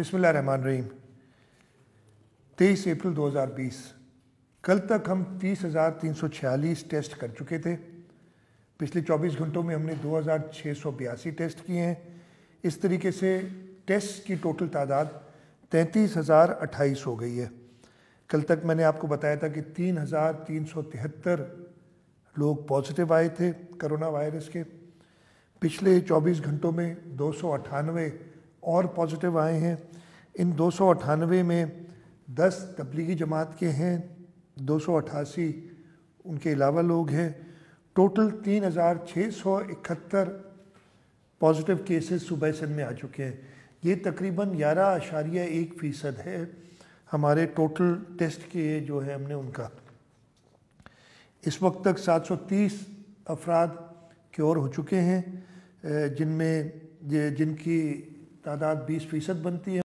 रहीम तेईस अप्रैल 2020 कल तक हम तीस हज़ार तीन सौ छियालीस टेस्ट कर चुके थे पिछले 24 घंटों में हमने दो हज़ार छः सौ बयासी टेस्ट किए हैं इस तरीके से टेस्ट की टोटल तादाद तैंतीस हज़ार अट्ठाईस हो गई है कल तक मैंने आपको बताया था कि तीन हज़ार तीन सौ तिहत्तर लोग पॉजिटिव आए थे करोना वायरस के पिछले 24 घंटों में दो सौ और पॉजिटिव आए हैं इन दो में दस तबलीगी जमात के हैं दो उनके अलावा लोग हैं टोटल तीन हज़ार छः सौ इकहत्तर पॉजिटिव केसेस सुबह सिंध में आ चुके हैं ये तकरीबन ग्यारह आशारिया एक फ़ीसद है हमारे टोटल टेस्ट के जो है हमने उनका इस वक्त तक 730 अफराद क्योर हो चुके हैं जिनमें जिनकी तादाद बीस फ़ीसद बनती है